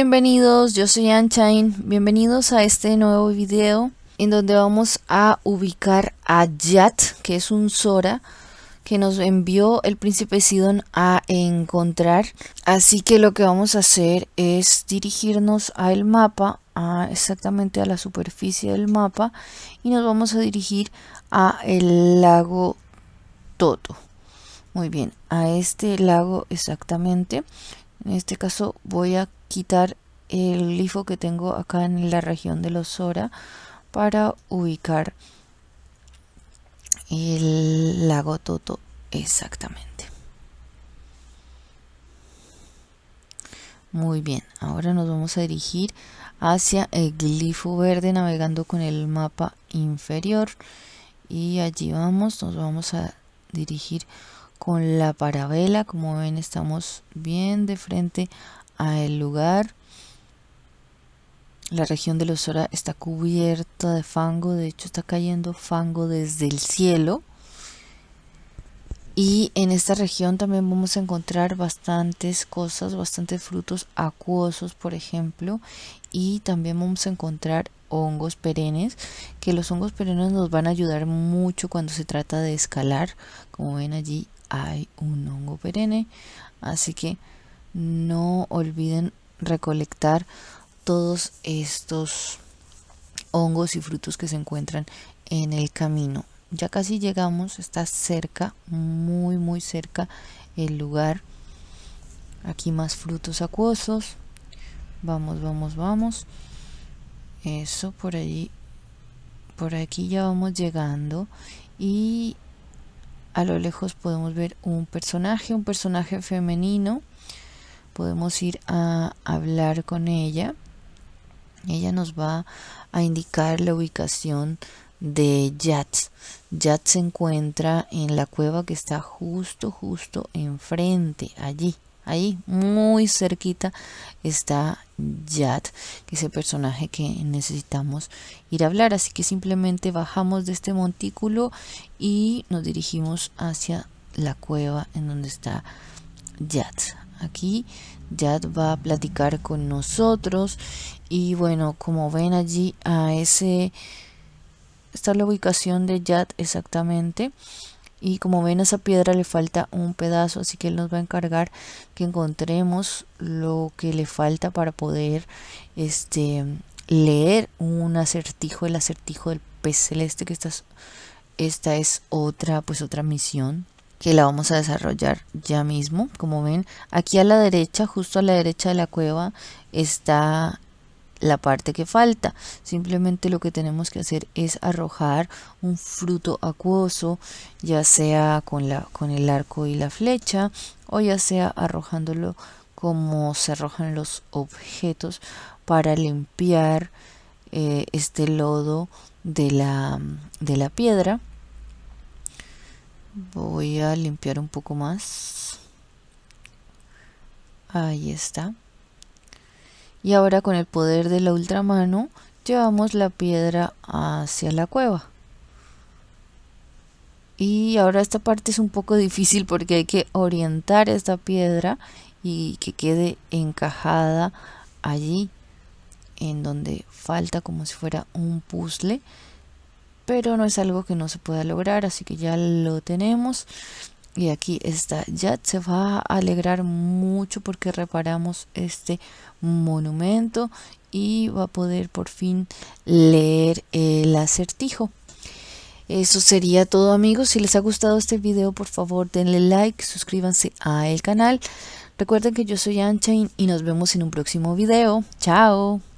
bienvenidos, yo soy Anchain, bienvenidos a este nuevo video en donde vamos a ubicar a Yat, que es un Zora que nos envió el príncipe Sidon a encontrar. Así que lo que vamos a hacer es dirigirnos al mapa, exactamente a la superficie del mapa y nos vamos a dirigir a el lago Toto. Muy bien, a este lago exactamente. En este caso voy a quitar el glifo que tengo acá en la región de los Sora para ubicar el lago Toto exactamente. Muy bien, ahora nos vamos a dirigir hacia el glifo verde navegando con el mapa inferior y allí vamos, nos vamos a dirigir con la parabela como ven estamos bien de frente el lugar. La región de los Sora está cubierta de fango, de hecho está cayendo fango desde el cielo. Y en esta región también vamos a encontrar bastantes cosas, bastantes frutos acuosos, por ejemplo, y también vamos a encontrar hongos perennes, que los hongos perennes nos van a ayudar mucho cuando se trata de escalar. Como ven allí hay un hongo perenne, así que no olviden recolectar todos estos hongos y frutos que se encuentran en el camino. Ya casi llegamos, está cerca, muy muy cerca el lugar. Aquí más frutos acuosos. Vamos, vamos, vamos. Eso por allí. Por aquí ya vamos llegando y a lo lejos podemos ver un personaje, un personaje femenino podemos ir a hablar con ella. Ella nos va a indicar la ubicación de Yat Yat se encuentra en la cueva que está justo, justo enfrente, allí. Ahí, muy cerquita, está Yat, que es el personaje que necesitamos ir a hablar. Así que simplemente bajamos de este montículo y nos dirigimos hacia la cueva en donde está Yat. Aquí Jad va a platicar con nosotros. Y bueno, como ven allí a ese... Está la ubicación de Yad exactamente. Y como ven a esa piedra le falta un pedazo, así que él nos va a encargar que encontremos lo que le falta para poder este, leer un acertijo, el acertijo del pez celeste, que esta esta es otra, pues otra misión que la vamos a desarrollar ya mismo. Como ven, aquí a la derecha, justo a la derecha de la cueva, está la parte que falta. Simplemente lo que tenemos que hacer es arrojar un fruto acuoso, ya sea con, la, con el arco y la flecha, o ya sea arrojándolo como se arrojan los objetos para limpiar eh, este lodo de la piedra voy a limpiar un poco más ahí está y ahora con el poder de la ultramano llevamos la piedra hacia la cueva y ahora esta parte es un poco difícil porque hay que orientar esta piedra y que quede encajada allí en donde falta como si fuera un puzzle pero no es algo que no se pueda lograr, así que ya lo tenemos. Y aquí está, ya se va a alegrar mucho porque reparamos este monumento y va a poder por fin leer el acertijo. Eso sería todo amigos, si les ha gustado este video por favor denle like, suscríbanse al canal. Recuerden que yo soy Anchain y nos vemos en un próximo video. ¡Chao!